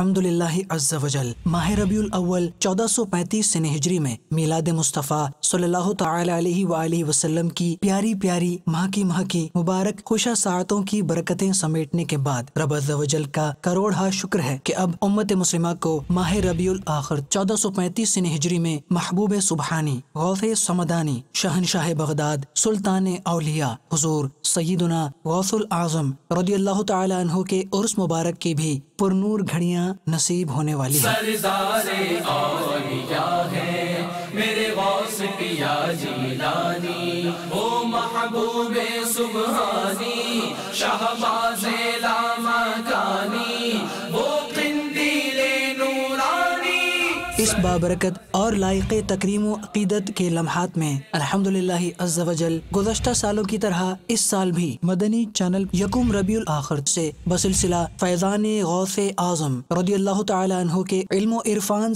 الحمد للہ ماہ الاول چودہ سو پینتیس سن ہجری میں میلاد مصطفیٰ صلی اللہ تعالی علیہ وآلہ وسلم کی پیاری پیاری ماہ کی ماہ کی مبارک خوشہ ساعتوں کی برکتیں سمیٹنے کے بعد رب عز و جل کا کروڑ ہا شکر ہے کہ اب امت مسلمہ کو ماہ ربیع الاخر چودہ سو پینتیس سن ہجری میں محبوب سبحانی غوث سمدانی شہنشاہ بغداد سلطان اولیاء حضور سیدنا غوث العظم رضی اللہ تعالی عنہ کے عرس مبارک کی بھی پرنور گھڑیاں نصیب ہونے والی ہیں میرے غوث پیا جیلانی او محبوب سبحانی شہباز لامانی اس بابرکت اور لائق تقریم و عقیدت کے لمحات میں الحمدللہ عز و جل گزشتہ سالوں کی طرح اس سال بھی مدنی چینل ربی ربیع سے بسلسلہ فیضان غوث اعظم تعالیٰ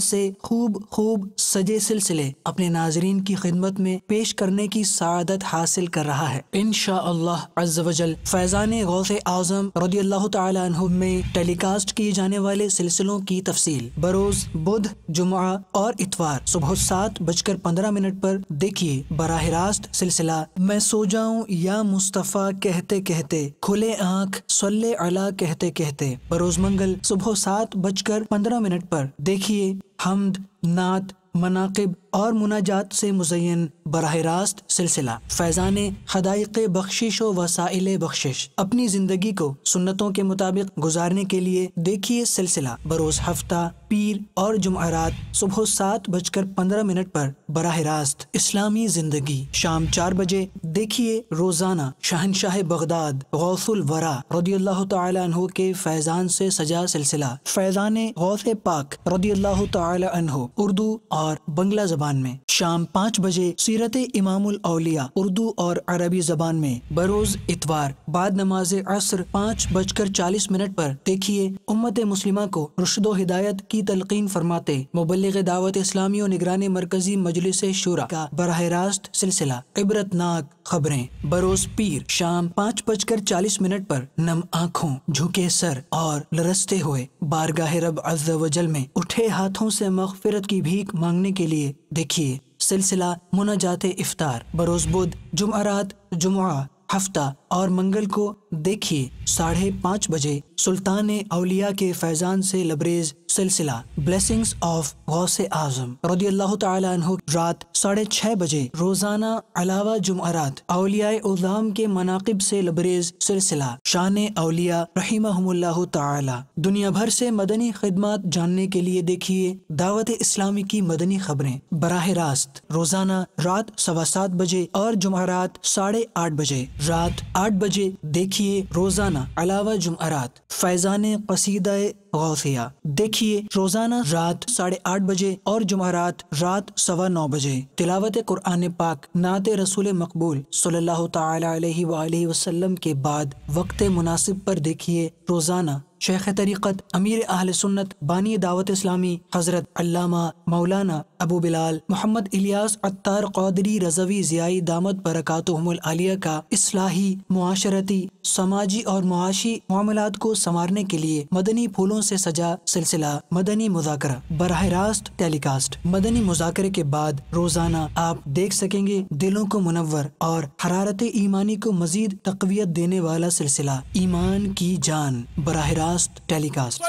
سے خوب خوب سجے سلسلے اپنے ناظرین کی خدمت میں پیش کرنے کی سعادت حاصل کر رہا ہے انشاءاللہ عز و جل فیضان غوث اعظم رضی اللہ تعالیٰ میں ٹیلی کاسٹ کیے جانے والے سلسلوں کی تفصیل بروز بدھ جمعہ جمعہ اور اتوار صبح سات بج کر پندرہ منٹ پر دیکھیے براہ راست سلسلہ میں سو جاؤں یا مصطفیٰ کہتے کہتے کھلے آنکھ سلے علا کہتے کہتے بروز منگل صبح سات بج کر پندرہ منٹ پر دیکھیے حمد نعت مناقب اور مناجات سے مزین براہ راست سلسلہ فیضان خدائق بخشش و وسائل بخشش اپنی زندگی کو سنتوں کے مطابق گزارنے کے لیے دیکھیے سلسلہ بروز ہفتہ پیر اور جمعرات صبح سات بج کر پندرہ منٹ پر براہ راست اسلامی زندگی شام چار بجے دیکھیے روزانہ شہنشاہ بغداد غوث الورا رضی اللہ تعالی عنہ کے فیضان سے سجا سلسلہ فیضان غوث پاک رضی اللہ تعالی عنہ اردو اور بنگلہ زبان زبان میں شام پانچ بجے سیرت امام الاولیاء اردو اور عربی زبان میں بروز اتوار بعد نماز عصر پانچ بج کر چالیس منٹ پر دیکھیے امت مسلمہ کو رشد و ہدایت کی تلقین فرماتے مبلغ دعوت اسلامی و نگران مرکزی مجلس شورا کا براہ راست سلسلہ عبرت ناک خبریں بروز پیر شام پانچ بج کر چالیس منٹ پر نم آنکھوں جھکے سر اور لرستے ہوئے بارگاہ رب عز و جل میں اٹھے ہاتھوں سے مغفرت کی بھیک مانگنے کے لیے دیکھیے سلسلہ مناجات افطار بروز بدھ جمعرات جمعہ ہفتہ اور منگل کو دیکھیے ساڑھے پانچ بجے سلطان اولیاء کے فیضان سے لبریز سلسلہ بلیسنگز آف غوث اعظم رضی اللہ تعالیٰ عنہ رات ساڑھے چھ بجے روزانہ علاوہ جمعرات اولیاء اعظام کے مناقب سے لبریز سلسلہ شان اولیاء رحمہ اللہ تعالیٰ دنیا بھر سے مدنی خدمات جاننے کے لیے دیکھیے دعوت اسلامی کی مدنی خبریں براہ راست روزانہ رات سوا سات بجے اور جمعرات ساڑھے آٹھ بجے رات آٹھ بجے دیکھیے روزانہ علاوہ جمعرات فیضان قصیدہ غوثیہ دیکھیے روزانہ رات ساڑھے آٹھ بجے اور جمعرات رات سوا نو بجے تلاوت قرآن پاک نعت رسول مقبول صلی اللہ تعالی علیہ وآلہ وسلم کے بعد وقت مناسب پر دیکھیے روزانہ شیخ طریقت امیر اہل سنت بانی دعوت اسلامی حضرت علامہ مولانا ابو بلال محمد الیاس عطار قادری رضوی دامت برکاتہم العالیہ کا اصلاحی معاشرتی سماجی اور معاشی معاملات کو سنوارنے کے لیے مدنی پھولوں سے سجا سلسلہ مدنی مذاکرہ براہ راست ٹیلی کاسٹ مدنی مذاکرے کے بعد روزانہ آپ دیکھ سکیں گے دلوں کو منور اور حرارت ایمانی کو مزید تقویت دینے والا سلسلہ ایمان کی جان براہ راست ٹیلی کاسٹ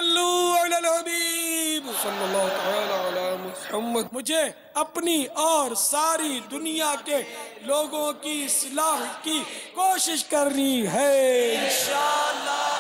مجھے اپنی اور ساری دنیا کے لوگوں کی صلاح کی کوشش کرنی ہے انشاءاللہ